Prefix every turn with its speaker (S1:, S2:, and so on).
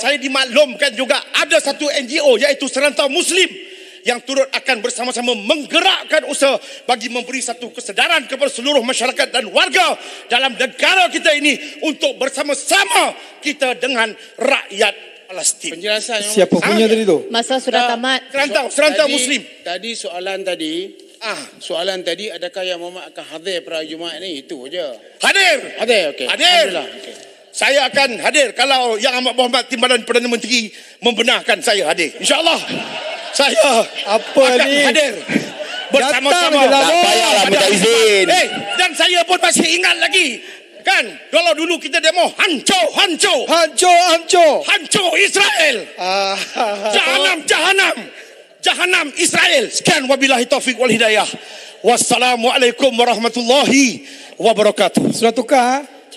S1: saya dimaklumkan juga ada satu NGO iaitu Serantau Muslim yang turut akan bersama-sama menggerakkan usaha bagi memberi satu kesedaran kepada seluruh masyarakat dan warga dalam negara kita ini untuk bersama-sama kita dengan rakyat
S2: Palestin. Penjelasan siapa punya
S3: tadi tu? Masa sudah ah, tamat.
S2: Serantau, Serantau tadi, Muslim. Tadi soalan tadi Ah, soalan tadi adakah yang Muhammad akan hadir pada Jumaat ni? Itu aja.
S1: Hadir. Hadir, okey. Hadir. Okay saya akan hadir kalau Yang Amat Berhormat Timbalan Perdana Menteri membenarkan saya hadir. InsyaAllah saya apa akan ni? hadir
S4: bersama-sama. Lah, tak payahlah minta izin.
S1: Hey, eh, dan saya pun masih ingat lagi. Kan, kalau dulu kita demo hancur, hancur. Hancur, hancur. Hancur Israel. Ah, ha, ha, ha. jahanam, oh. jahanam. Jahanam Israel.
S4: Sekian wabilahi taufiq wal hidayah. Wassalamualaikum warahmatullahi wabarakatuh. Sudah tukar?